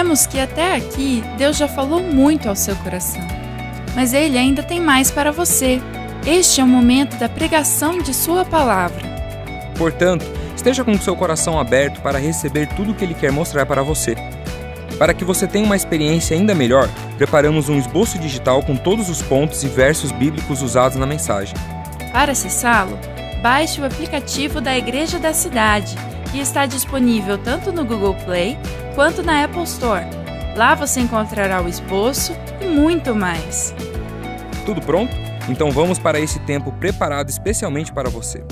Vemos que até aqui Deus já falou muito ao seu coração, mas Ele ainda tem mais para você. Este é o momento da pregação de Sua palavra. Portanto, esteja com seu coração aberto para receber tudo o que Ele quer mostrar para você. Para que você tenha uma experiência ainda melhor, preparamos um esboço digital com todos os pontos e versos bíblicos usados na mensagem. Para acessá-lo, baixe o aplicativo da Igreja da Cidade e está disponível tanto no Google Play quanto na Apple Store. Lá você encontrará o esboço e muito mais. Tudo pronto? Então vamos para esse tempo preparado especialmente para você.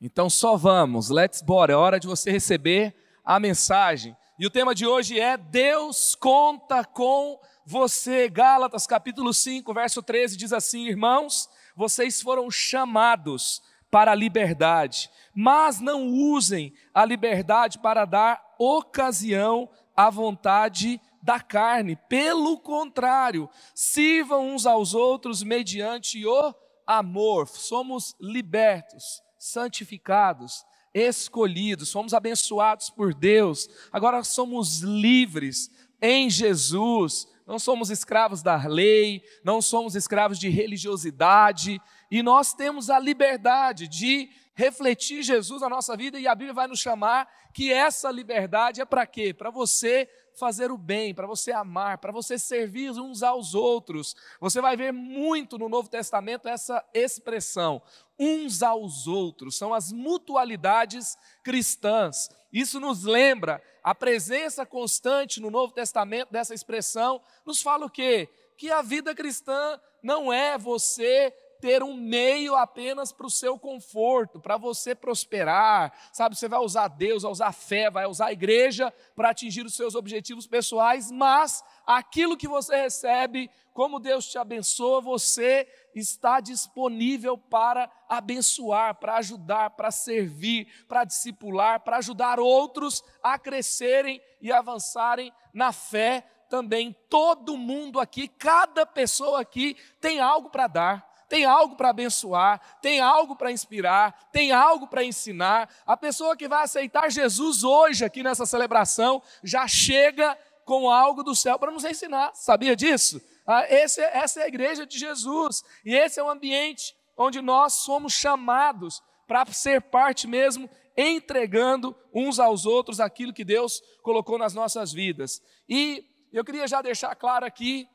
Então só vamos, let's bora, é hora de você receber a mensagem. E o tema de hoje é Deus conta com você, Gálatas capítulo 5, verso 13, diz assim: Irmãos, vocês foram chamados para a liberdade, mas não usem a liberdade para dar ocasião à vontade da carne. Pelo contrário, sirvam uns aos outros mediante o amor. Somos libertos, santificados, escolhidos, somos abençoados por Deus. Agora somos livres em Jesus não somos escravos da lei, não somos escravos de religiosidade, e nós temos a liberdade de refletir Jesus na nossa vida, e a Bíblia vai nos chamar que essa liberdade é para quê? Para você fazer o bem, para você amar, para você servir uns aos outros. Você vai ver muito no Novo Testamento essa expressão, uns aos outros, são as mutualidades cristãs. Isso nos lembra a presença constante no Novo Testamento dessa expressão, nos fala o quê? Que a vida cristã não é você ter um meio apenas para o seu conforto, para você prosperar, sabe? Você vai usar Deus, vai usar fé, vai usar a igreja para atingir os seus objetivos pessoais, mas aquilo que você recebe, como Deus te abençoa, você está disponível para abençoar, para ajudar, para servir, para discipular, para ajudar outros a crescerem e avançarem na fé também. Todo mundo aqui, cada pessoa aqui tem algo para dar tem algo para abençoar, tem algo para inspirar, tem algo para ensinar. A pessoa que vai aceitar Jesus hoje aqui nessa celebração já chega com algo do céu para nos ensinar, sabia disso? Ah, esse, é, essa é a igreja de Jesus e esse é o ambiente onde nós somos chamados para ser parte mesmo, entregando uns aos outros aquilo que Deus colocou nas nossas vidas. E eu queria já deixar claro aqui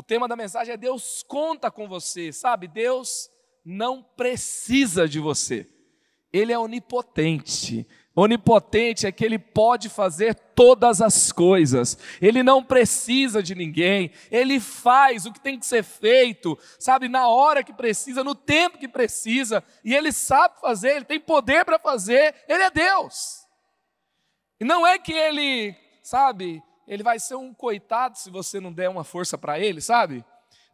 o tema da mensagem é Deus conta com você, sabe? Deus não precisa de você. Ele é onipotente. Onipotente é que ele pode fazer todas as coisas, ele não precisa de ninguém, ele faz o que tem que ser feito, sabe, na hora que precisa, no tempo que precisa, e ele sabe fazer, ele tem poder para fazer, ele é Deus. E não é que ele, sabe, ele vai ser um coitado se você não der uma força para ele, sabe?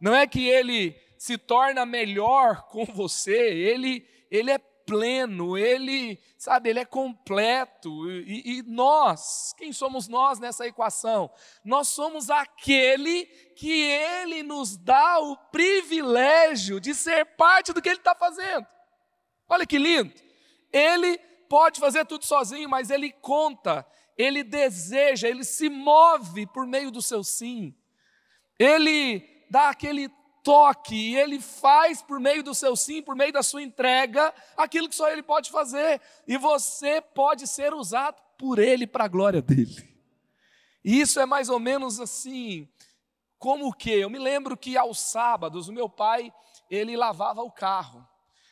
Não é que ele se torna melhor com você, ele, ele é pleno, ele, sabe, ele é completo. E, e, nós, quem somos nós nessa equação? Nós somos aquele que ele nos dá o privilégio de ser parte do que ele está fazendo. Olha que lindo! Ele pode fazer tudo sozinho, mas ele conta, ele deseja, ele se move por meio do seu sim. Ele dá aquele toque e ele faz por meio do seu sim, por meio da sua entrega, aquilo que só ele pode fazer. E você pode ser usado por ele para a glória dele. E isso é mais ou menos assim, como o que? Eu me lembro que aos sábados o meu pai, ele lavava o carro.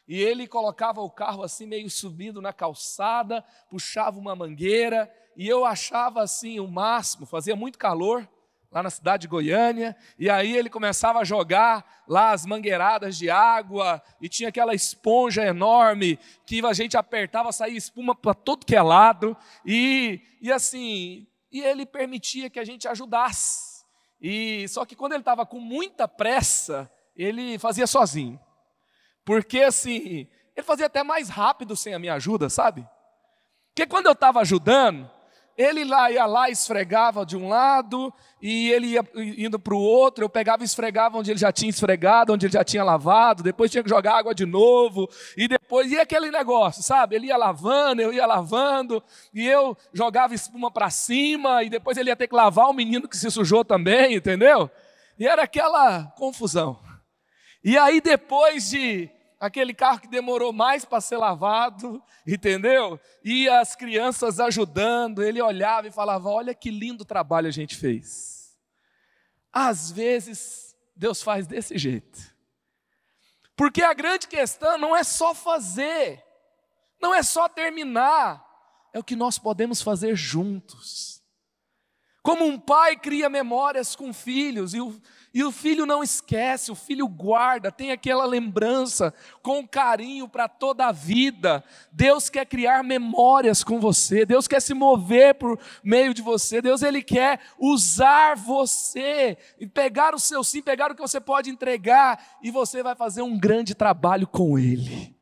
E ele colocava o carro assim meio subindo na calçada, puxava uma mangueira e eu achava assim o máximo, fazia muito calor lá na cidade de Goiânia, e aí ele começava a jogar lá as mangueiradas de água, e tinha aquela esponja enorme que a gente apertava, saía espuma para todo que é lado, e, e assim, e ele permitia que a gente ajudasse. E só que quando ele estava com muita pressa, ele fazia sozinho. Porque assim, ele fazia até mais rápido sem a minha ajuda, sabe? Porque quando eu estava ajudando, ele lá ia lá, esfregava de um lado, e ele ia indo para o outro, eu pegava e esfregava onde ele já tinha esfregado, onde ele já tinha lavado, depois tinha que jogar água de novo, e depois, e aquele negócio, sabe? Ele ia lavando, eu ia lavando, e eu jogava espuma para cima, e depois ele ia ter que lavar o menino que se sujou também, entendeu? E era aquela confusão. E aí, depois de aquele carro que demorou mais para ser lavado, entendeu? E as crianças ajudando, ele olhava e falava: Olha que lindo trabalho a gente fez. Às vezes, Deus faz desse jeito. Porque a grande questão não é só fazer, não é só terminar, é o que nós podemos fazer juntos. Como um pai cria memórias com filhos, e o, e o filho não esquece, o filho guarda, tem aquela lembrança com carinho para toda a vida. Deus quer criar memórias com você, Deus quer se mover por meio de você, Deus ele quer usar você e pegar o seu sim, pegar o que você pode entregar e você vai fazer um grande trabalho com ele.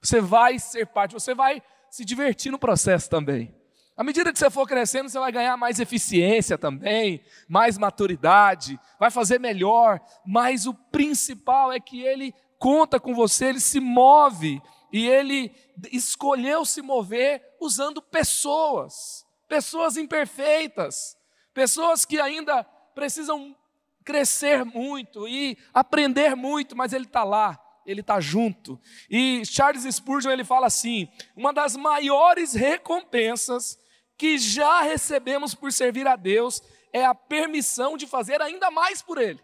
Você vai ser parte, você vai se divertir no processo também. À medida que você for crescendo, você vai ganhar mais eficiência também, mais maturidade, vai fazer melhor, mas o principal é que ele conta com você, ele se move e ele escolheu se mover usando pessoas, pessoas imperfeitas, pessoas que ainda precisam crescer muito e aprender muito, mas ele está lá, ele está junto. E Charles Spurgeon ele fala assim: uma das maiores recompensas que já recebemos por servir a Deus é a permissão de fazer ainda mais por Ele.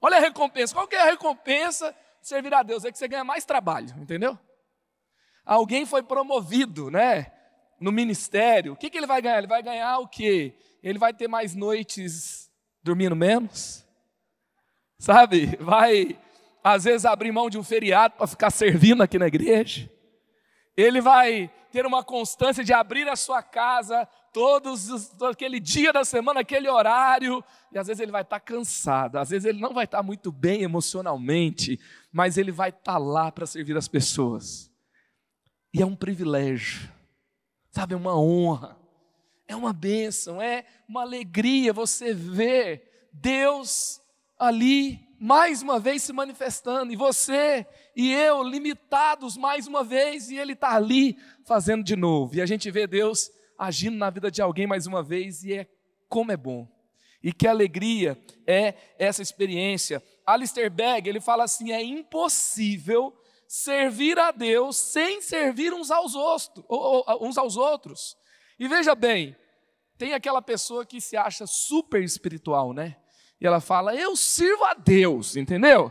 Olha a recompensa. Qual que é a recompensa de servir a Deus? É que você ganha mais trabalho, entendeu? Alguém foi promovido, né? No ministério. O que, que ele vai ganhar? Ele vai ganhar o quê? Ele vai ter mais noites dormindo menos, sabe? Vai às vezes abrir mão de um feriado para ficar servindo aqui na igreja ele vai ter uma constância de abrir a sua casa todos os, todo aquele dia da semana, aquele horário, e às vezes ele vai estar tá cansado, às vezes ele não vai estar tá muito bem emocionalmente, mas ele vai estar tá lá para servir as pessoas. E é um privilégio, sabe, é uma honra, é uma bênção, é uma alegria você ver Deus ali mais uma vez se manifestando, e você e eu limitados mais uma vez, e Ele está ali fazendo de novo. E a gente vê Deus agindo na vida de alguém mais uma vez, e é como é bom. E que alegria é essa experiência. Alistair Begg, ele fala assim: é impossível servir a Deus sem servir uns aos, outros, uns aos outros. E veja bem, tem aquela pessoa que se acha super espiritual, né? e ela fala, eu sirvo a Deus, entendeu?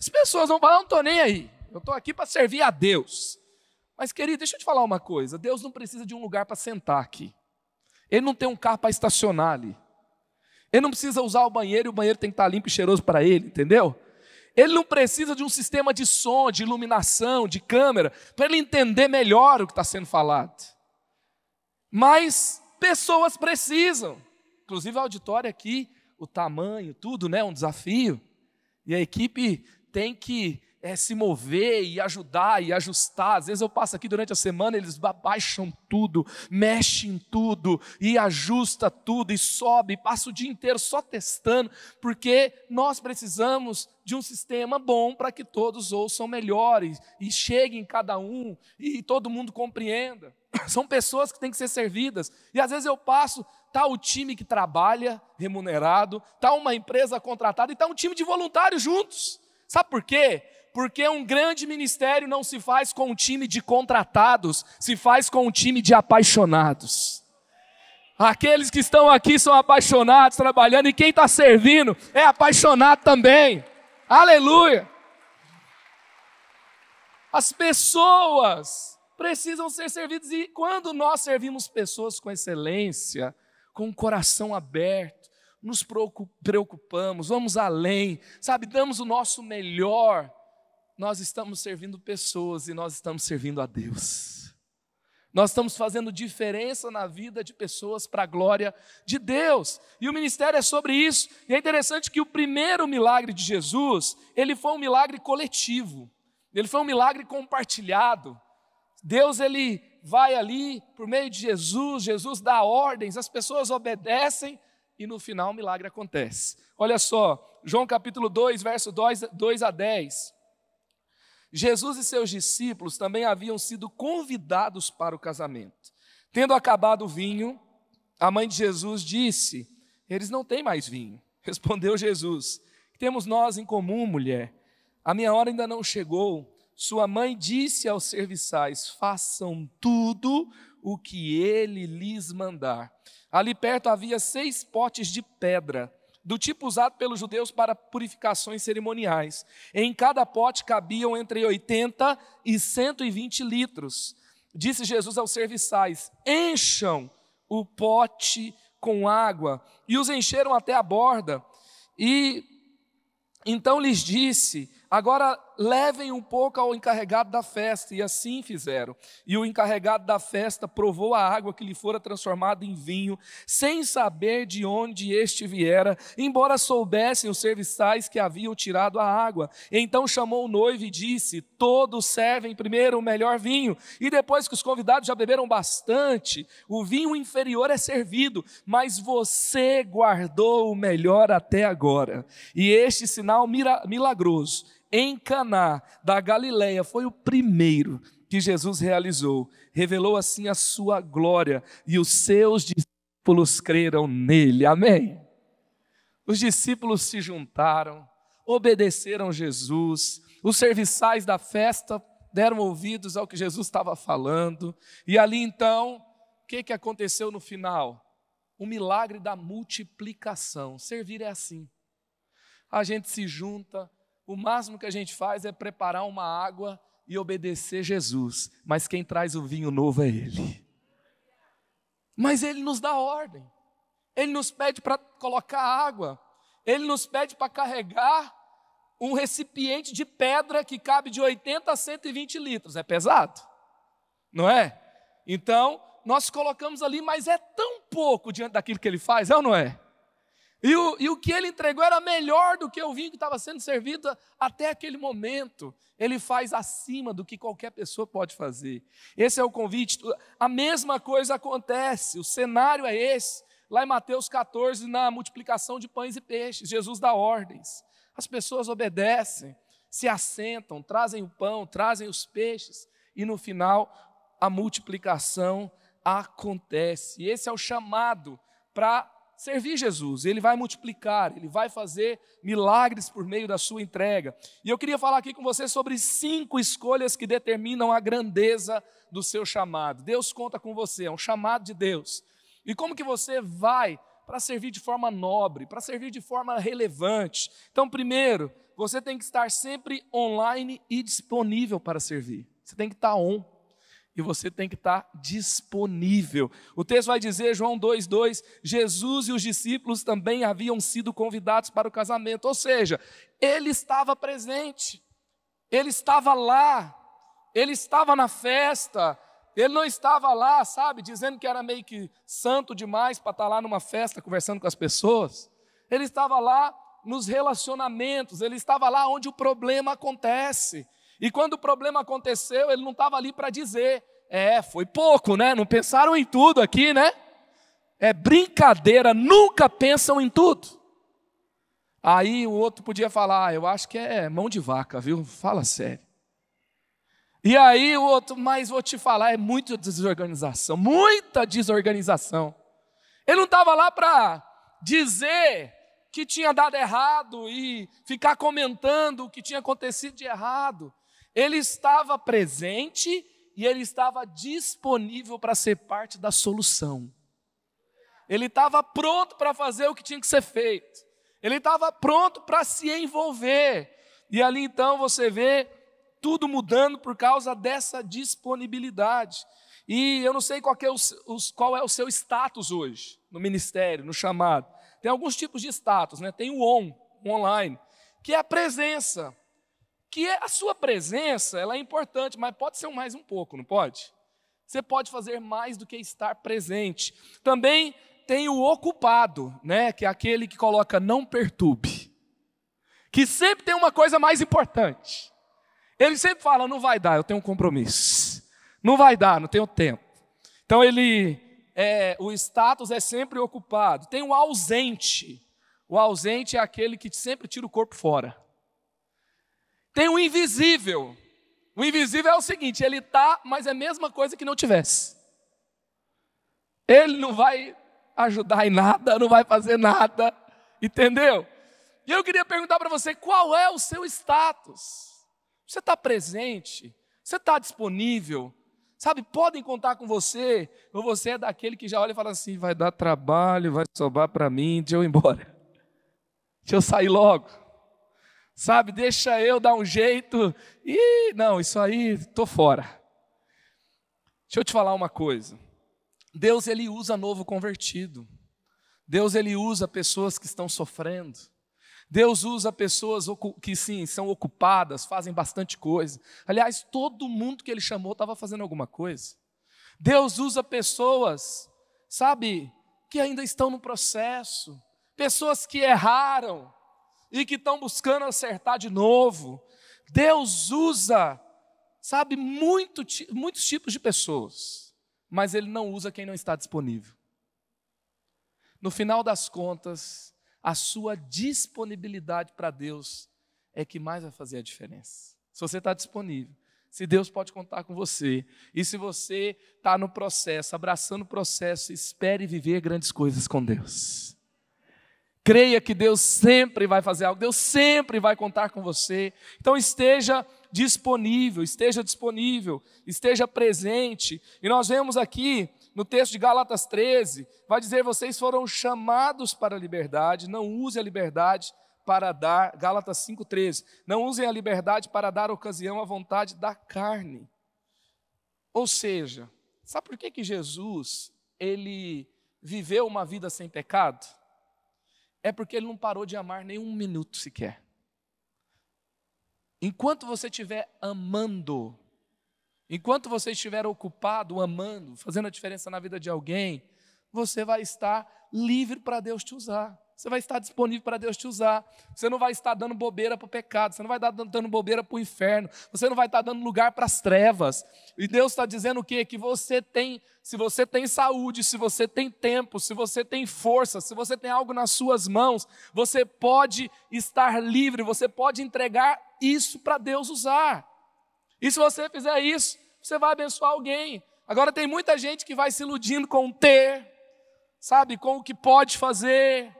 As pessoas vão falar, não estou nem aí, eu estou aqui para servir a Deus. Mas, querido, deixa eu te falar uma coisa: Deus não precisa de um lugar para sentar aqui. Ele não tem um carro para estacionar ali. Ele não precisa usar o banheiro e o banheiro tem que estar tá limpo e cheiroso para ele, entendeu? Ele não precisa de um sistema de som, de iluminação, de câmera, para ele entender melhor o que está sendo falado. Mas pessoas precisam, inclusive a auditória aqui, o tamanho, tudo, né? Um desafio. E a equipe tem que é, se mover e ajudar e ajustar. Às vezes eu passo aqui durante a semana, eles baixam tudo, mexem tudo e ajusta tudo e sobe, Passo o dia inteiro só testando, porque nós precisamos de um sistema bom para que todos ouçam melhores e cheguem cada um e todo mundo compreenda. São pessoas que têm que ser servidas. E às vezes eu passo está o time que trabalha remunerado, está uma empresa contratada e está um time de voluntários juntos. Sabe por quê? Porque um grande ministério não se faz com um time de contratados, se faz com um time de apaixonados. Aqueles que estão aqui são apaixonados, trabalhando, e quem está servindo é apaixonado também. Aleluia! As pessoas precisam ser servidas, e quando nós servimos pessoas com excelência, com o coração aberto, nos preocupamos, vamos além, sabe, damos o nosso melhor, nós estamos servindo pessoas e nós estamos servindo a Deus. Nós estamos fazendo diferença na vida de pessoas para a glória de Deus. E o ministério é sobre isso. E é interessante que o primeiro milagre de Jesus, ele foi um milagre coletivo. Ele foi um milagre compartilhado. Deus ele vai ali por meio de Jesus, Jesus dá ordens, as pessoas obedecem e no final o milagre acontece. Olha só, João capítulo 2, verso 2, 2 a 10. Jesus e seus discípulos também haviam sido convidados para o casamento. Tendo acabado o vinho, a mãe de Jesus disse: Eles não têm mais vinho. Respondeu Jesus: Temos nós em comum, mulher. A minha hora ainda não chegou. Sua mãe disse aos serviçais: Façam tudo o que ele lhes mandar. Ali perto havia seis potes de pedra do tipo usado pelos judeus para purificações cerimoniais. Em cada pote cabiam entre 80 e 120 litros. Disse Jesus aos serviçais: Encham o pote com água. E os encheram até a borda. E então lhes disse: Agora levem um pouco ao encarregado da festa. E assim fizeram. E o encarregado da festa provou a água que lhe fora transformada em vinho, sem saber de onde este viera, embora soubessem os serviçais que haviam tirado a água. Então chamou o noivo e disse: Todos servem primeiro o melhor vinho, e depois que os convidados já beberam bastante, o vinho inferior é servido, mas você guardou o melhor até agora. E este sinal milagroso em Caná da Galileia foi o primeiro que Jesus realizou. Revelou assim a sua glória e os seus discípulos creram nele. Amém. Os discípulos se juntaram, obedeceram Jesus. Os serviçais da festa deram ouvidos ao que Jesus estava falando. E ali então, o que, que aconteceu no final? O milagre da multiplicação. Servir é assim. A gente se junta, o máximo que a gente faz é preparar uma água e obedecer Jesus, mas quem traz o vinho novo é Ele. Mas Ele nos dá ordem, Ele nos pede para colocar água, Ele nos pede para carregar um recipiente de pedra que cabe de 80 a 120 litros, é pesado, não é? Então, nós colocamos ali, mas é tão pouco diante daquilo que Ele faz, é ou não é? E o, e o que ele entregou era melhor do que o vinho que estava sendo servido até aquele momento. Ele faz acima do que qualquer pessoa pode fazer. Esse é o convite. A mesma coisa acontece, o cenário é esse. Lá em Mateus 14, na multiplicação de pães e peixes, Jesus dá ordens. As pessoas obedecem, se assentam, trazem o pão, trazem os peixes, e no final a multiplicação acontece. Esse é o chamado para servir Jesus, ele vai multiplicar, ele vai fazer milagres por meio da sua entrega. E eu queria falar aqui com você sobre cinco escolhas que determinam a grandeza do seu chamado. Deus conta com você, é um chamado de Deus. E como que você vai para servir de forma nobre, para servir de forma relevante? Então, primeiro, você tem que estar sempre online e disponível para servir. Você tem que estar on e você tem que estar tá disponível. O texto vai dizer, João 2,2: Jesus e os discípulos também haviam sido convidados para o casamento, ou seja, ele estava presente, ele estava lá, ele estava na festa, ele não estava lá, sabe, dizendo que era meio que santo demais para estar tá lá numa festa conversando com as pessoas. Ele estava lá nos relacionamentos, ele estava lá onde o problema acontece. E quando o problema aconteceu, ele não estava ali para dizer, é, foi pouco, né? Não pensaram em tudo aqui, né? É brincadeira, nunca pensam em tudo. Aí o outro podia falar, ah, eu acho que é mão de vaca, viu? Fala sério. E aí o outro, mas vou te falar, é muita desorganização, muita desorganização. Ele não estava lá para dizer que tinha dado errado e ficar comentando o que tinha acontecido de errado. Ele estava presente e ele estava disponível para ser parte da solução. Ele estava pronto para fazer o que tinha que ser feito. Ele estava pronto para se envolver. E ali então você vê tudo mudando por causa dessa disponibilidade. E eu não sei qual é o, os, qual é o seu status hoje no ministério, no chamado. Tem alguns tipos de status, né? Tem o on, online, que é a presença que é a sua presença ela é importante, mas pode ser mais um pouco, não pode? Você pode fazer mais do que estar presente. Também tem o ocupado, né, que é aquele que coloca não perturbe, que sempre tem uma coisa mais importante. Ele sempre fala, não vai dar, eu tenho um compromisso. Não vai dar, não tenho tempo. Então ele, é, o status é sempre ocupado. Tem o ausente. O ausente é aquele que sempre tira o corpo fora. Tem o invisível. O invisível é o seguinte: ele está, mas é a mesma coisa que não tivesse. Ele não vai ajudar em nada, não vai fazer nada, entendeu? E eu queria perguntar para você: qual é o seu status? Você está presente? Você está disponível? Sabe, podem contar com você, ou você é daquele que já olha e fala assim: vai dar trabalho, vai sobrar para mim, deixa eu ir embora, deixa eu sair logo sabe? Deixa eu dar um jeito. E não, isso aí tô fora. Deixa eu te falar uma coisa. Deus ele usa novo convertido. Deus ele usa pessoas que estão sofrendo. Deus usa pessoas que sim, são ocupadas, fazem bastante coisa. Aliás, todo mundo que ele chamou estava fazendo alguma coisa. Deus usa pessoas, sabe, que ainda estão no processo, pessoas que erraram, e que estão buscando acertar de novo. Deus usa, sabe, muito, muitos tipos de pessoas, mas Ele não usa quem não está disponível. No final das contas, a sua disponibilidade para Deus é que mais vai fazer a diferença. Se você está disponível, se Deus pode contar com você, e se você está no processo, abraçando o processo, espere viver grandes coisas com Deus. Creia que Deus sempre vai fazer algo, Deus sempre vai contar com você. Então esteja disponível, esteja disponível, esteja presente. E nós vemos aqui no texto de Galatas 13, vai dizer: vocês foram chamados para a liberdade, não use a liberdade para dar, Gálatas 5,13, não usem a liberdade para dar ocasião à vontade da carne. Ou seja, sabe por que, que Jesus, ele viveu uma vida sem pecado? é porque ele não parou de amar nem um minuto sequer. Enquanto você estiver amando, enquanto você estiver ocupado, amando, fazendo a diferença na vida de alguém, você vai estar livre para Deus te usar você vai estar disponível para Deus te usar. Você não vai estar dando bobeira para o pecado, você não vai estar dando bobeira para o inferno, você não vai estar dando lugar para as trevas. E Deus está dizendo o quê? Que você tem, se você tem saúde, se você tem tempo, se você tem força, se você tem algo nas suas mãos, você pode estar livre, você pode entregar isso para Deus usar. E se você fizer isso, você vai abençoar alguém. Agora tem muita gente que vai se iludindo com ter, sabe, com o que pode fazer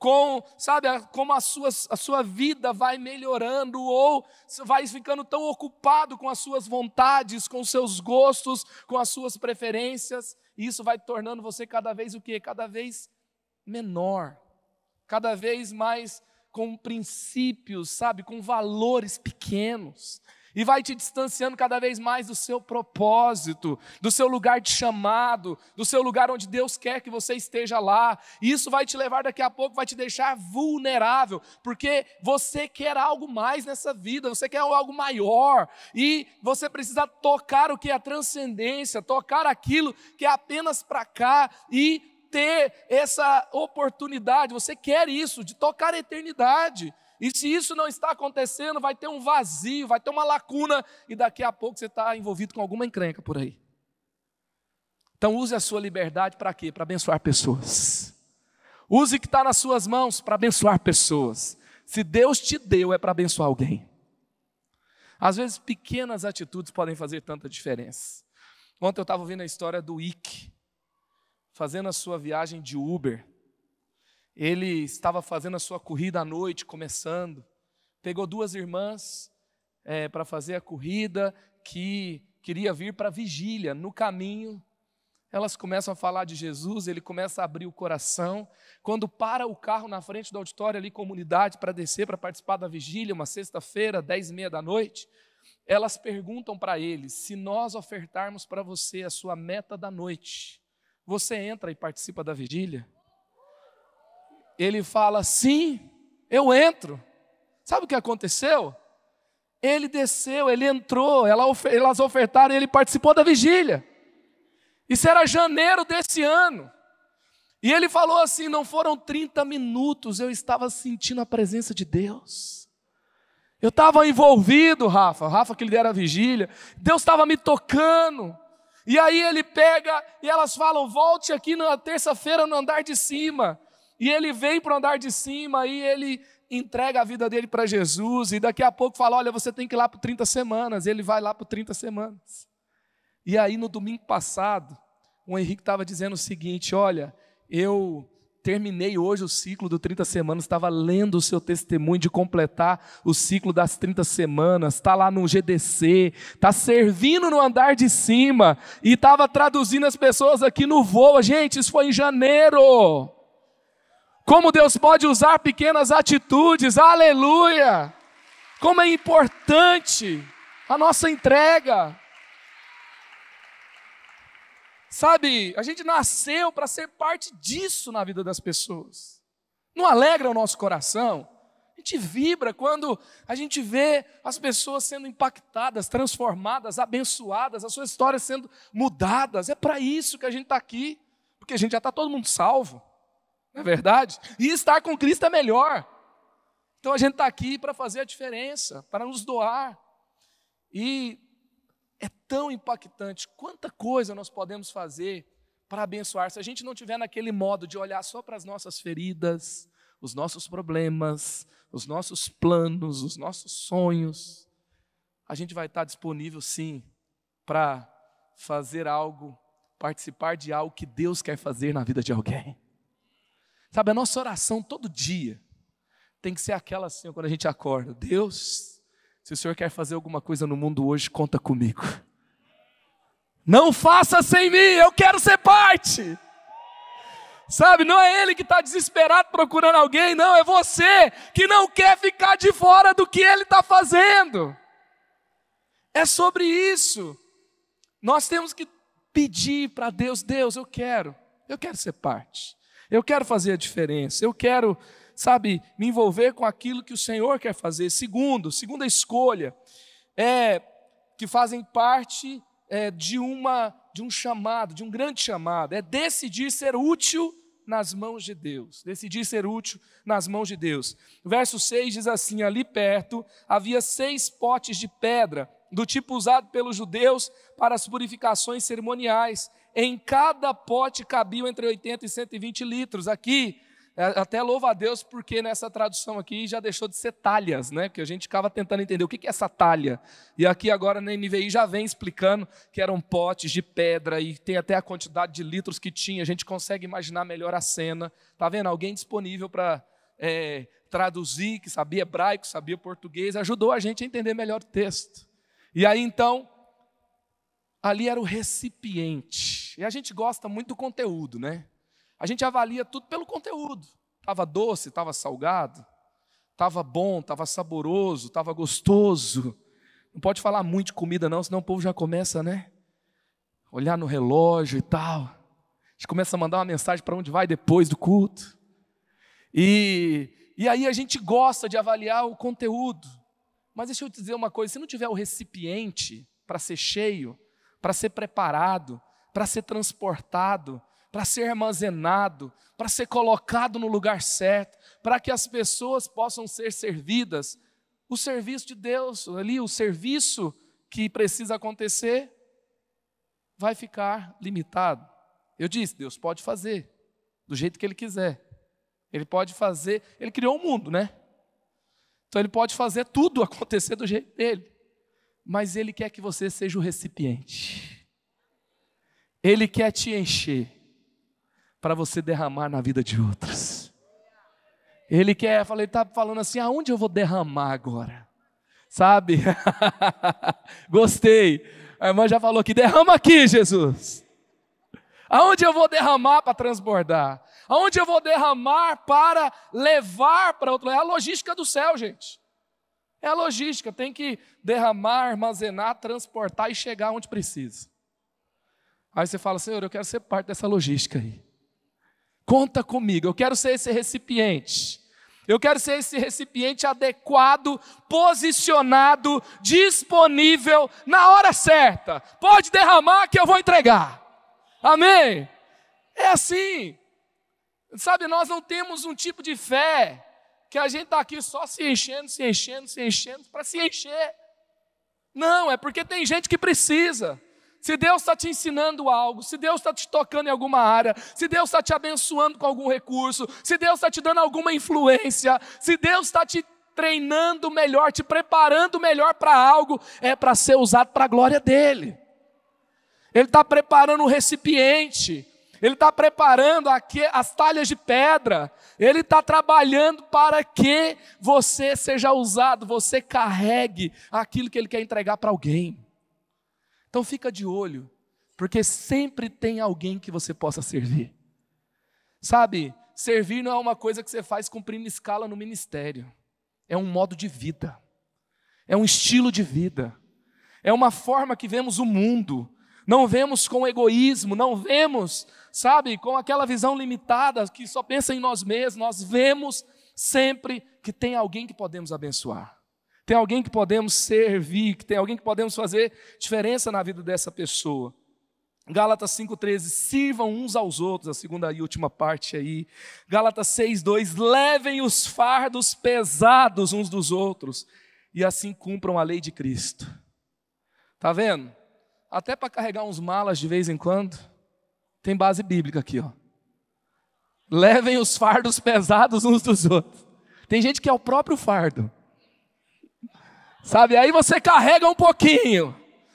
com, sabe, como a sua, a sua vida vai melhorando ou vai ficando tão ocupado com as suas vontades, com os seus gostos, com as suas preferências, e isso vai tornando você cada vez o quê? Cada vez menor, cada vez mais com princípios, sabe, com valores pequenos e vai te distanciando cada vez mais do seu propósito, do seu lugar de chamado, do seu lugar onde Deus quer que você esteja lá. E isso vai te levar daqui a pouco, vai te deixar vulnerável, porque você quer algo mais nessa vida, você quer algo maior, e você precisa tocar o que é a transcendência, tocar aquilo que é apenas para cá e ter essa oportunidade. Você quer isso, de tocar a eternidade. E se isso não está acontecendo, vai ter um vazio, vai ter uma lacuna, e daqui a pouco você está envolvido com alguma encrenca por aí. Então use a sua liberdade para quê? Para abençoar pessoas. Use o que está nas suas mãos para abençoar pessoas. Se Deus te deu, é para abençoar alguém. Às vezes, pequenas atitudes podem fazer tanta diferença. Ontem eu estava ouvindo a história do Ike, fazendo a sua viagem de Uber. Ele estava fazendo a sua corrida à noite, começando. Pegou duas irmãs é, para fazer a corrida, que queria vir para a vigília. No caminho, elas começam a falar de Jesus, ele começa a abrir o coração. Quando para o carro na frente do auditório ali, comunidade, para descer, para participar da vigília, uma sexta-feira, dez e meia da noite, elas perguntam para ele: se nós ofertarmos para você a sua meta da noite, você entra e participa da vigília? ele fala: Sim, eu entro. Sabe o que aconteceu? Ele desceu, ele entrou, elas ofertaram, ele participou da vigília. Isso era janeiro desse ano. E ele falou assim: não foram 30 minutos, eu estava sentindo a presença de Deus. Eu estava envolvido, Rafa, Rafa que lidera a vigília, Deus estava me tocando. E aí ele pega e elas falam: volte aqui na terça-feira no andar de cima e ele vem para o andar de cima e ele entrega a vida dele para Jesus e daqui a pouco fala: "Olha, você tem que ir lá por 30 semanas". Ele vai lá por 30 semanas. E aí no domingo passado, o Henrique estava dizendo o seguinte: "Olha, eu terminei hoje o ciclo do 30 semanas, estava lendo o seu testemunho de completar o ciclo das 30 semanas, está lá no GDC, está servindo no andar de cima e estava traduzindo as pessoas aqui no voo. Gente, isso foi em janeiro. Como Deus pode usar pequenas atitudes, aleluia! Como é importante a nossa entrega. Sabe, a gente nasceu para ser parte disso na vida das pessoas. Não alegra o nosso coração? A gente vibra quando a gente vê as pessoas sendo impactadas, transformadas, abençoadas, as suas histórias sendo mudadas. É para isso que a gente está aqui, porque a gente já está todo mundo salvo não é verdade? E estar com Cristo é melhor. Então a gente está aqui para fazer a diferença, para nos doar. E é tão impactante quanta coisa nós podemos fazer para abençoar. Se a gente não tiver naquele modo de olhar só para as nossas feridas, os nossos problemas, os nossos planos, os nossos sonhos, a gente vai estar tá disponível sim para fazer algo, participar de algo que Deus quer fazer na vida de alguém. Sabe, a nossa oração todo dia tem que ser aquela assim, quando a gente acorda: Deus, se o Senhor quer fazer alguma coisa no mundo hoje, conta comigo. Não faça sem mim, eu quero ser parte. Sabe, não é ele que está desesperado procurando alguém, não, é você que não quer ficar de fora do que ele está fazendo. É sobre isso. Nós temos que pedir para Deus: Deus, eu quero, eu quero ser parte. Eu quero fazer a diferença. Eu quero, sabe, me envolver com aquilo que o Senhor quer fazer. Segundo, segunda escolha é que fazem parte é, de uma de um chamado, de um grande chamado. É decidir ser útil nas mãos de Deus. Decidir ser útil nas mãos de Deus. verso 6 diz assim: ali perto havia seis potes de pedra, do tipo usado pelos judeus para as purificações cerimoniais. Em cada pote cabiam entre 80 e 120 litros. Aqui, é, até louva a Deus, porque nessa tradução aqui já deixou de ser talhas, né? Porque a gente ficava tentando entender o que é essa talha. E aqui agora na NVI já vem explicando que eram potes de pedra e tem até a quantidade de litros que tinha. A gente consegue imaginar melhor a cena. Tá vendo? Alguém disponível para é, traduzir, que sabia hebraico, sabia português, ajudou a gente a entender melhor o texto. E aí então ali era o recipiente. E a gente gosta muito do conteúdo, né? A gente avalia tudo pelo conteúdo. Estava doce, estava salgado, estava bom, estava saboroso, estava gostoso. Não pode falar muito de comida, não, senão o povo já começa, né? Olhar no relógio e tal. A gente começa a mandar uma mensagem para onde vai depois do culto. E, e aí a gente gosta de avaliar o conteúdo. Mas deixa eu te dizer uma coisa: se não tiver o recipiente para ser cheio, para ser preparado, para ser transportado, para ser armazenado, para ser colocado no lugar certo, para que as pessoas possam ser servidas. O serviço de Deus, ali, o serviço que precisa acontecer, vai ficar limitado. Eu disse: Deus pode fazer, do jeito que Ele quiser. Ele pode fazer, Ele criou o mundo, né? Então Ele pode fazer tudo acontecer do jeito dele mas Ele quer que você seja o recipiente. Ele quer te encher para você derramar na vida de outros. Ele quer, falei, tá falando assim, aonde eu vou derramar agora? Sabe? Gostei. A irmã já falou que derrama aqui, Jesus. Aonde eu vou derramar para transbordar? Aonde eu vou derramar para levar para outro lugar? É a logística do céu, gente. É a logística, tem que derramar, armazenar, transportar e chegar onde precisa. Aí você fala, Senhor, eu quero ser parte dessa logística aí. Conta comigo, eu quero ser esse recipiente. Eu quero ser esse recipiente adequado, posicionado, disponível na hora certa. Pode derramar que eu vou entregar. Amém? É assim. Sabe, nós não temos um tipo de fé que a gente está aqui só se enchendo, se enchendo, se enchendo, para se encher. Não, é porque tem gente que precisa. Se Deus está te ensinando algo, se Deus está te tocando em alguma área, se Deus está te abençoando com algum recurso, se Deus está te dando alguma influência, se Deus está te treinando melhor, te preparando melhor para algo, é para ser usado para a glória dele. Ele está preparando um recipiente, ele está preparando aqui as talhas de pedra. Ele está trabalhando para que você seja usado, você carregue aquilo que ele quer entregar para alguém. Então fica de olho, porque sempre tem alguém que você possa servir. Sabe, servir não é uma coisa que você faz cumprindo escala no ministério. É um modo de vida. É um estilo de vida. É uma forma que vemos o mundo não vemos com egoísmo, não vemos, sabe, com aquela visão limitada que só pensa em nós mesmos, nós vemos sempre que tem alguém que podemos abençoar, tem alguém que podemos servir, que tem alguém que podemos fazer diferença na vida dessa pessoa. Gálatas 5,13, sirvam uns aos outros, a segunda e última parte aí. Gálatas 6,2, levem os fardos pesados uns dos outros e assim cumpram a lei de Cristo. Está vendo? até para carregar uns malas de vez em quando, tem base bíblica aqui, ó. Levem os fardos pesados uns dos outros. Tem gente que é o próprio fardo. Sabe? Aí você carrega um pouquinho.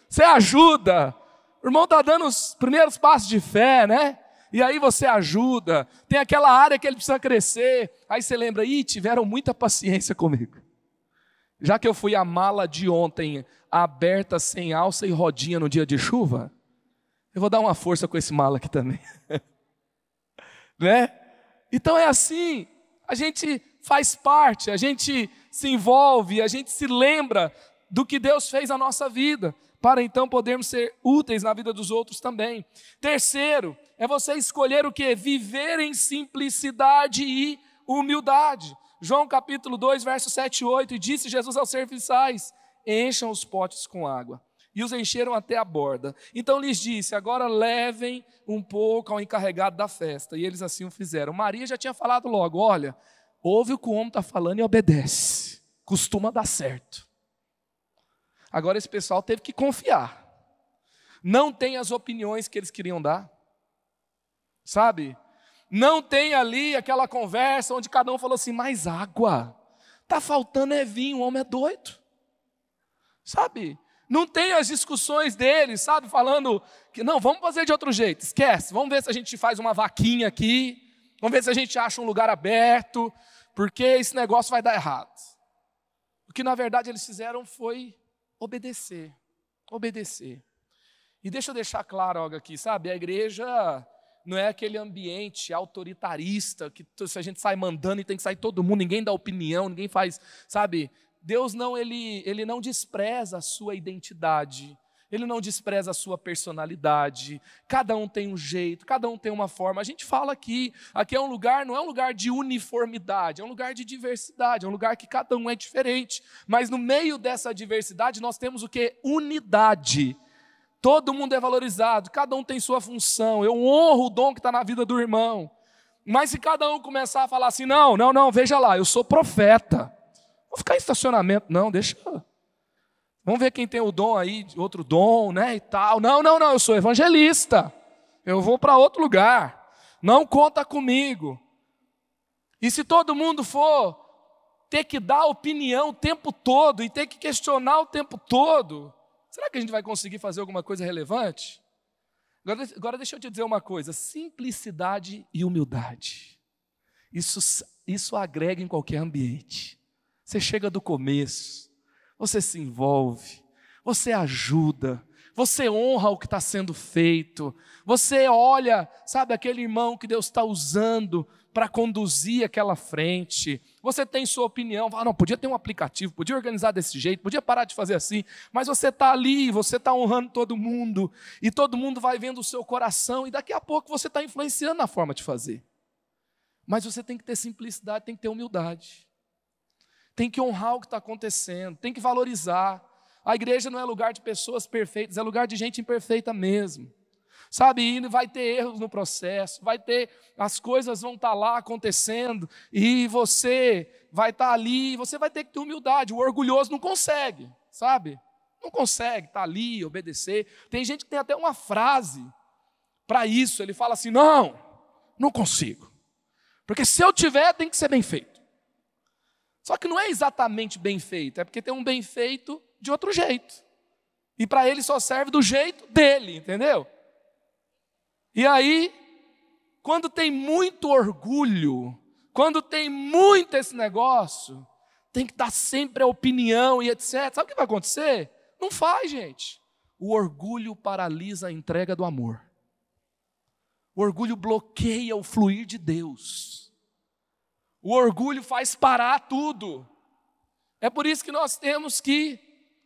Você ajuda. O irmão está dando os primeiros passos de fé, né? E aí você ajuda. Tem aquela área que ele precisa crescer. Aí você lembra, ih, tiveram muita paciência comigo. Já que eu fui a mala de ontem, aberta sem alça e rodinha no dia de chuva? Eu vou dar uma força com esse mala aqui também. né? Então é assim, a gente faz parte, a gente se envolve, a gente se lembra do que Deus fez na nossa vida, para então podermos ser úteis na vida dos outros também. Terceiro, é você escolher o que? Viver em simplicidade e humildade. João capítulo 2, verso 7 e 8, e disse Jesus aos serviçais: encham os potes com água. E os encheram até a borda. Então lhes disse: Agora levem um pouco ao encarregado da festa. E eles assim o fizeram. Maria já tinha falado logo: Olha, ouve o que o homem está falando e obedece. Costuma dar certo. Agora esse pessoal teve que confiar. Não tem as opiniões que eles queriam dar. Sabe? Não tem ali aquela conversa onde cada um falou assim: mais água. Tá faltando é vinho, o homem é doido sabe? Não tem as discussões deles, sabe? Falando que não, vamos fazer de outro jeito, esquece, vamos ver se a gente faz uma vaquinha aqui, vamos ver se a gente acha um lugar aberto, porque esse negócio vai dar errado. O que na verdade eles fizeram foi obedecer, obedecer. E deixa eu deixar claro algo aqui, sabe? A igreja não é aquele ambiente autoritarista que se a gente sai mandando e tem que sair todo mundo, ninguém dá opinião, ninguém faz, sabe? Deus não ele, ele não despreza a sua identidade. Ele não despreza a sua personalidade. Cada um tem um jeito, cada um tem uma forma. A gente fala aqui, aqui é um lugar, não é um lugar de uniformidade, é um lugar de diversidade, é um lugar que cada um é diferente. Mas no meio dessa diversidade nós temos o que? Unidade. Todo mundo é valorizado, cada um tem sua função. Eu honro o dom que está na vida do irmão. Mas se cada um começar a falar assim, não, não, não, veja lá, eu sou profeta. Vou ficar em estacionamento, não, deixa. Vamos ver quem tem o dom aí, outro dom, né, e tal. Não, não, não, eu sou evangelista. Eu vou para outro lugar. Não conta comigo. E se todo mundo for ter que dar opinião o tempo todo e ter que questionar o tempo todo, será que a gente vai conseguir fazer alguma coisa relevante? Agora, agora deixa eu te dizer uma coisa: simplicidade e humildade. Isso, isso agrega em qualquer ambiente. Você chega do começo, você se envolve, você ajuda, você honra o que está sendo feito, você olha, sabe, aquele irmão que Deus está usando para conduzir aquela frente, você tem sua opinião, fala, ah, não, podia ter um aplicativo, podia organizar desse jeito, podia parar de fazer assim, mas você está ali, você está honrando todo mundo, e todo mundo vai vendo o seu coração, e daqui a pouco você está influenciando a forma de fazer. Mas você tem que ter simplicidade, tem que ter humildade tem que honrar o que está acontecendo, tem que valorizar. A igreja não é lugar de pessoas perfeitas, é lugar de gente imperfeita mesmo. Sabe, e vai ter erros no processo, vai ter, as coisas vão estar tá lá acontecendo, e você vai estar tá ali, você vai ter que ter humildade. O orgulhoso não consegue, sabe? Não consegue estar tá ali, obedecer. Tem gente que tem até uma frase para isso, ele fala assim: não, não consigo. Porque se eu tiver, tem que ser bem feito. Só que não é exatamente bem feito, é porque tem um bem feito de outro jeito. E para ele só serve do jeito dele, entendeu? E aí, quando tem muito orgulho, quando tem muito esse negócio, tem que dar sempre a opinião e etc. Sabe o que vai acontecer? Não faz, gente. O orgulho paralisa a entrega do amor. O orgulho bloqueia o fluir de Deus. O orgulho faz parar tudo. É por isso que nós temos que,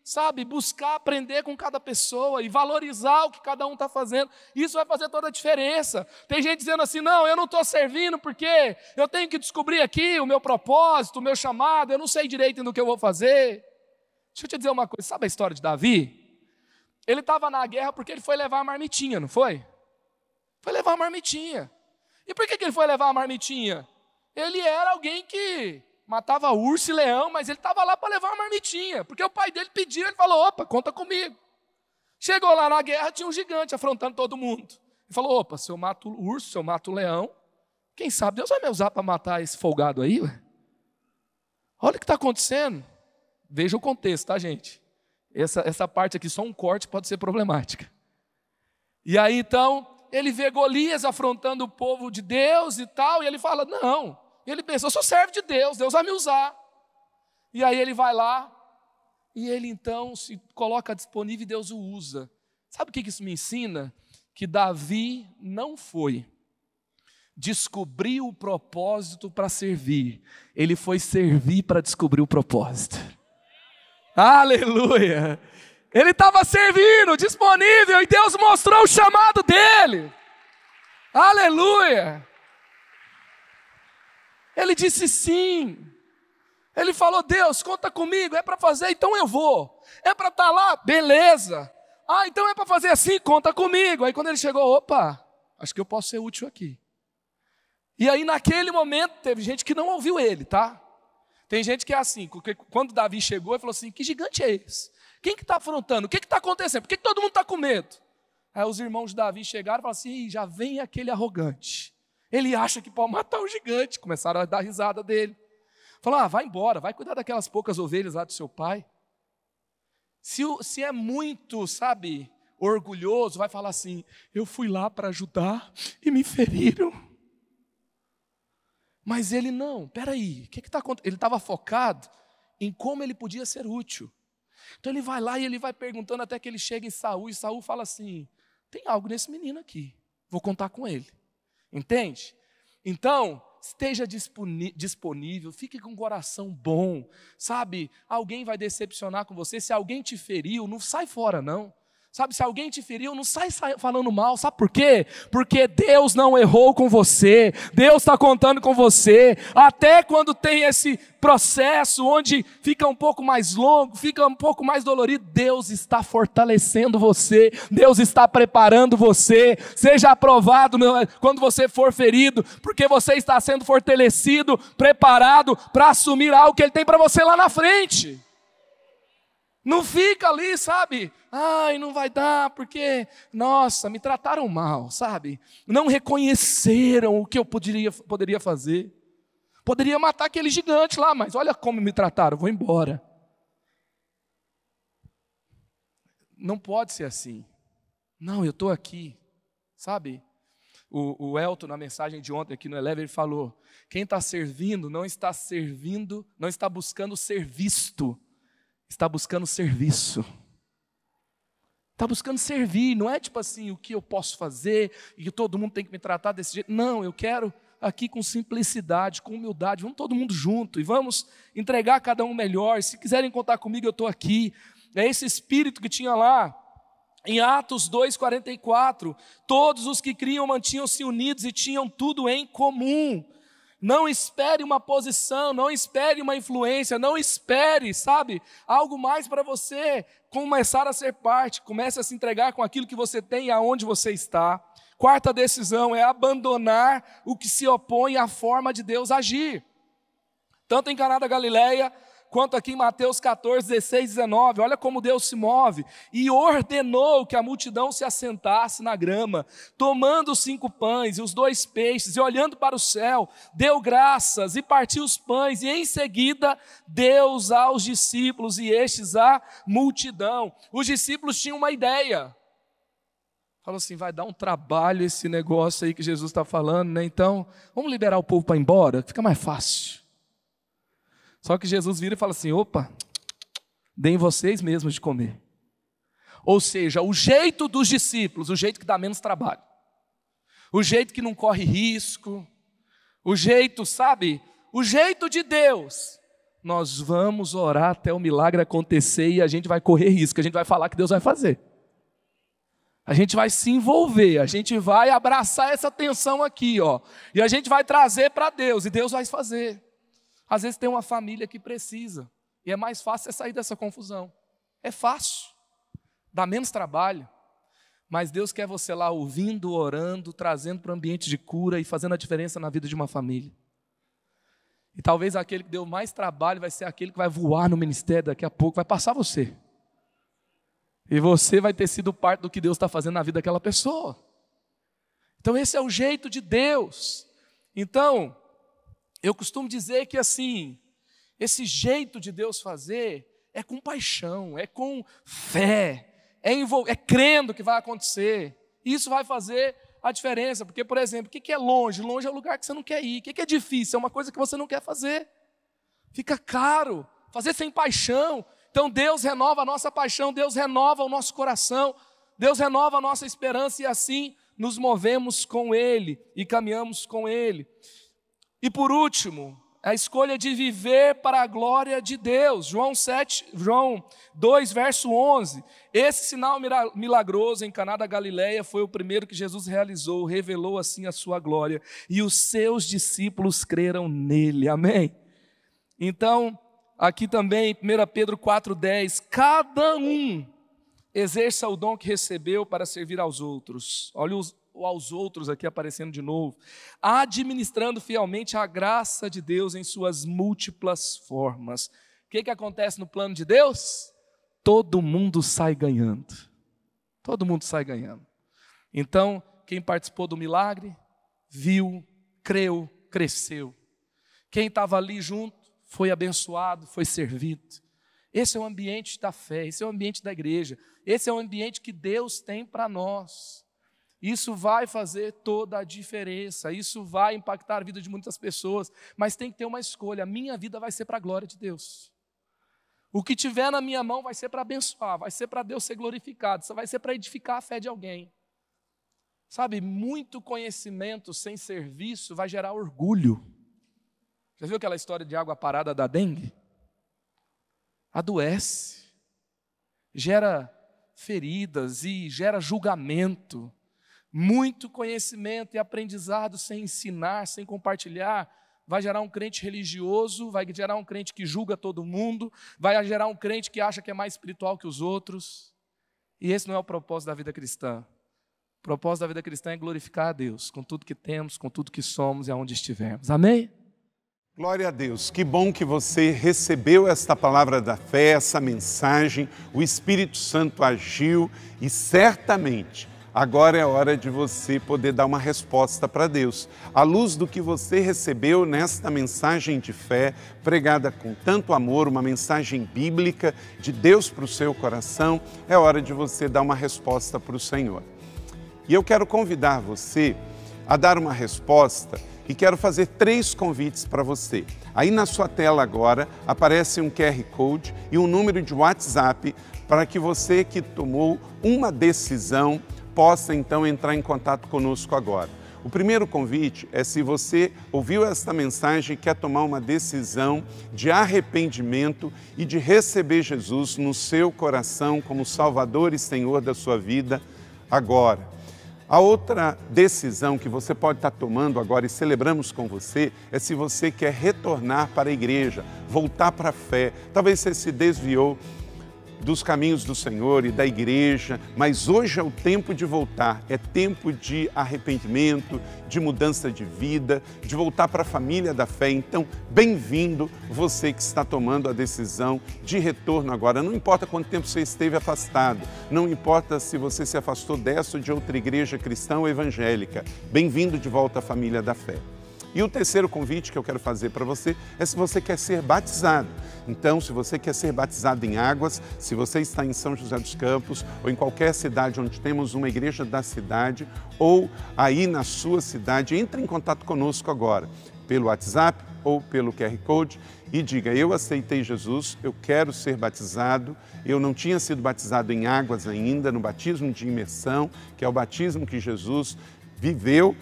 sabe, buscar aprender com cada pessoa e valorizar o que cada um está fazendo. Isso vai fazer toda a diferença. Tem gente dizendo assim: não, eu não estou servindo porque eu tenho que descobrir aqui o meu propósito, o meu chamado, eu não sei direito no que eu vou fazer. Deixa eu te dizer uma coisa: sabe a história de Davi? Ele estava na guerra porque ele foi levar a marmitinha, não foi? Foi levar a marmitinha. E por que, que ele foi levar a marmitinha? ele era alguém que matava urso e leão, mas ele estava lá para levar uma marmitinha, porque o pai dele pediu, ele falou: opa, conta comigo. Chegou lá na guerra, tinha um gigante afrontando todo mundo. Ele falou: opa, se eu mato o urso, se eu mato o leão, quem sabe Deus vai me usar para matar esse folgado aí? Ué? Olha o que está acontecendo. Veja o contexto, tá, gente? Essa, essa parte aqui, só um corte pode ser problemática. E aí então, ele vê Golias afrontando o povo de Deus e tal, e ele fala: Não. ele pensa: Eu sou servo de Deus, Deus vai me usar. E aí ele vai lá, e ele então se coloca disponível e Deus o usa. Sabe o que isso me ensina? Que Davi não foi. descobrir o propósito para servir. Ele foi servir para descobrir o propósito. Aleluia! Ele estava servindo, disponível, e Deus mostrou o chamado dele. Aleluia! Ele disse sim. Ele falou: Deus, conta comigo, é para fazer, então eu vou. É para estar tá lá? Beleza. Ah, então é para fazer assim, conta comigo. Aí quando ele chegou, opa, acho que eu posso ser útil aqui. E aí naquele momento teve gente que não ouviu ele, tá? Tem gente que é assim, porque quando Davi chegou, ele falou assim: que gigante é esse? Quem que está afrontando? O que está acontecendo? Por que, que todo mundo está com medo? Aí os irmãos de Davi chegaram e falaram assim: já vem aquele arrogante. Ele acha que pode matar o gigante. Começaram a dar risada dele. Falaram: ah, vai embora, vai cuidar daquelas poucas ovelhas lá do seu pai. Se, se é muito, sabe, orgulhoso, vai falar assim: eu fui lá para ajudar e me feriram. Mas ele não, peraí, o que está acontecendo? Ele estava focado em como ele podia ser útil. Então ele vai lá e ele vai perguntando até que ele chega em Saul, e Saul fala assim: tem algo nesse menino aqui, vou contar com ele. Entende? Então, esteja disponível, fique com um coração bom, sabe? Alguém vai decepcionar com você, se alguém te feriu, não sai fora, não. Sabe, se alguém te feriu, não sai falando mal, sabe por quê? Porque Deus não errou com você, Deus está contando com você, até quando tem esse processo onde fica um pouco mais longo, fica um pouco mais dolorido, Deus está fortalecendo você, Deus está preparando você, seja aprovado quando você for ferido, porque você está sendo fortalecido, preparado para assumir algo que Ele tem para você lá na frente. Não fica ali, sabe? Ai, não vai dar, porque, nossa, me trataram mal, sabe? Não reconheceram o que eu poderia, poderia fazer. Poderia matar aquele gigante lá, mas olha como me trataram, vou embora. Não pode ser assim. Não, eu estou aqui, sabe? O, o, Elton, na mensagem de ontem aqui no Eleve, ele falou: quem está servindo não está servindo, não está buscando ser visto está buscando serviço. Está buscando servir, não é tipo assim, o que eu posso fazer e que todo mundo tem que me tratar desse jeito. Não, eu quero aqui com simplicidade, com humildade. Vamos todo mundo junto e vamos entregar cada um melhor. Se quiserem contar comigo, eu estou aqui. É esse espírito que tinha lá. Em Atos 2,44, todos os que criam mantinham-se unidos e tinham tudo em comum não espere uma posição, não espere uma influência, não espere, sabe, algo mais para você começar a ser parte. Comece a se entregar com aquilo que você tem e aonde você está. Quarta decisão é abandonar o que se opõe à forma de Deus agir. Tanto em Caná da Galileia quanto aqui em Mateus 14, 16, 19. Olha como Deus se move. E ordenou que a multidão se assentasse na grama, tomando os cinco pães e os dois peixes, e olhando para o céu, deu graças e partiu os pães, e em seguida Deus aos discípulos e estes à multidão. Os discípulos tinham uma ideia. Falou assim: vai dar um trabalho esse negócio aí que Jesus está falando, né? Então, vamos liberar o povo para ir embora, fica mais fácil. Só que Jesus vira e fala assim: opa, deem vocês mesmos de comer. Ou seja, o jeito dos discípulos, o jeito que dá menos trabalho, o jeito que não corre risco, o jeito, sabe, o jeito de Deus. Nós vamos orar até o milagre acontecer e a gente vai correr risco, a gente vai falar que Deus vai fazer. A gente vai se envolver, a gente vai abraçar essa tensão aqui, ó. E a gente vai trazer para Deus e Deus vai fazer. Às vezes tem uma família que precisa, e é mais fácil é sair dessa confusão. É fácil, dá menos trabalho, mas Deus quer você lá ouvindo, orando, trazendo para o ambiente de cura e fazendo a diferença na vida de uma família. E talvez aquele que deu mais trabalho vai ser aquele que vai voar no ministério daqui a pouco, vai passar você. E você vai ter sido parte do que Deus está fazendo na vida daquela pessoa. Então, esse é o jeito de Deus. Então, eu costumo dizer que assim, esse jeito de Deus fazer é com paixão, é com fé, é, envol... é crendo que vai acontecer. Isso vai fazer a diferença, porque, por exemplo, o que é longe? Longe é o lugar que você não quer ir. O que é difícil? É uma coisa que você não quer fazer. Fica caro. Fazer sem paixão. Então Deus renova a nossa paixão, Deus renova o nosso coração, Deus renova a nossa esperança e assim nos movemos com Ele e caminhamos com Ele. E por último, a escolha de viver para a glória de Deus. João 7, João 2, verso 11. Esse sinal milagroso em Caná da Galileia foi o primeiro que Jesus realizou, revelou assim a sua glória, e os seus discípulos creram nele. Amém. Então, aqui também 1 Pedro 4:10, cada um exerça o dom que recebeu para servir aos outros. Olha os ou aos outros aqui aparecendo de novo, administrando fielmente a graça de Deus em suas múltiplas formas. O que, que acontece no plano de Deus? Todo mundo sai ganhando. Todo mundo sai ganhando. Então, quem participou do milagre, viu, creu, cresceu. Quem estava ali junto foi abençoado, foi servido. Esse é o ambiente da fé, esse é o ambiente da igreja, esse é o ambiente que Deus tem para nós. Isso vai fazer toda a diferença, isso vai impactar a vida de muitas pessoas, mas tem que ter uma escolha. minha vida vai ser para a glória de Deus. O que tiver na minha mão vai ser para abençoar, vai ser para Deus ser glorificado, vai ser para edificar a fé de alguém. Sabe, muito conhecimento sem serviço vai gerar orgulho. Já viu aquela história de água parada da dengue? Adoece, gera feridas e gera julgamento muito conhecimento e aprendizado sem ensinar, sem compartilhar, vai gerar um crente religioso, vai gerar um crente que julga todo mundo, vai gerar um crente que acha que é mais espiritual que os outros. E esse não é o propósito da vida cristã. O propósito da vida cristã é glorificar a Deus com tudo que temos, com tudo que somos e aonde estivermos. Amém? Glória a Deus, que bom que você recebeu esta palavra da fé, essa mensagem. O Espírito Santo agiu e certamente Agora é hora de você poder dar uma resposta para Deus. À luz do que você recebeu nesta mensagem de fé, pregada com tanto amor, uma mensagem bíblica de Deus para o seu coração, é hora de você dar uma resposta para o Senhor. E eu quero convidar você a dar uma resposta e quero fazer três convites para você. Aí na sua tela agora aparece um QR Code e um número de WhatsApp para que você que tomou uma decisão possa então entrar em contato conosco agora. O primeiro convite é se você ouviu esta mensagem e quer tomar uma decisão de arrependimento e de receber Jesus no seu coração como Salvador e Senhor da sua vida agora. A outra decisão que você pode estar tomando agora e celebramos com você é se você quer retornar para a igreja, voltar para a fé. Talvez você se desviou dos caminhos do Senhor e da igreja, mas hoje é o tempo de voltar, é tempo de arrependimento, de mudança de vida, de voltar para a família da fé. Então, bem-vindo você que está tomando a decisão de retorno agora. Não importa quanto tempo você esteve afastado, não importa se você se afastou dessa ou de outra igreja cristã ou evangélica. Bem-vindo de volta à família da fé. E o terceiro convite que eu quero fazer para você é se você quer ser batizado. Então, se você quer ser batizado em águas, se você está em São José dos Campos ou em qualquer cidade onde temos uma igreja da cidade ou aí na sua cidade, entre em contato conosco agora pelo WhatsApp ou pelo QR Code e diga: Eu aceitei Jesus, eu quero ser batizado. Eu não tinha sido batizado em águas ainda, no batismo de imersão, que é o batismo que Jesus viveu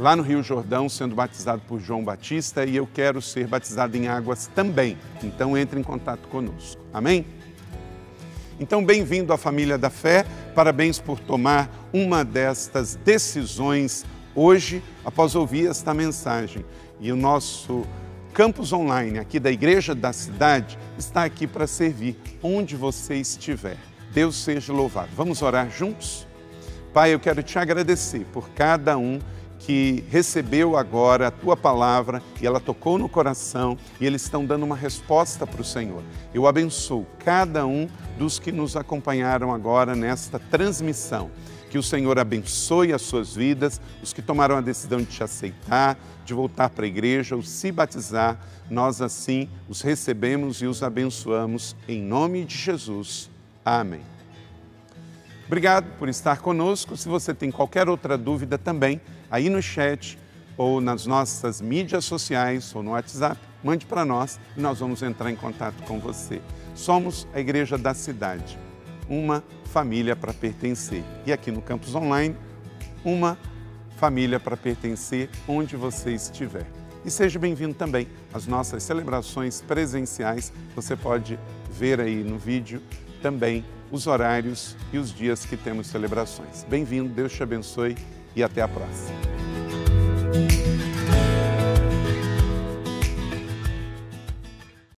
lá no Rio Jordão, sendo batizado por João Batista, e eu quero ser batizado em águas também. Então entre em contato conosco. Amém? Então, bem-vindo à família da fé. Parabéns por tomar uma destas decisões hoje, após ouvir esta mensagem. E o nosso campus online aqui da Igreja da Cidade está aqui para servir onde você estiver. Deus seja louvado. Vamos orar juntos? Pai, eu quero te agradecer por cada um que recebeu agora a tua palavra e ela tocou no coração e eles estão dando uma resposta para o Senhor. Eu abençoo cada um dos que nos acompanharam agora nesta transmissão. Que o Senhor abençoe as suas vidas, os que tomaram a decisão de te aceitar, de voltar para a igreja ou se batizar, nós assim os recebemos e os abençoamos. Em nome de Jesus. Amém. Obrigado por estar conosco. Se você tem qualquer outra dúvida também, aí no chat ou nas nossas mídias sociais ou no WhatsApp, mande para nós e nós vamos entrar em contato com você. Somos a Igreja da Cidade, uma família para pertencer. E aqui no Campus Online, uma família para pertencer onde você estiver. E seja bem-vindo também às nossas celebrações presenciais. Você pode ver aí no vídeo também os horários e os dias que temos celebrações. Bem-vindo, Deus te abençoe e até a próxima.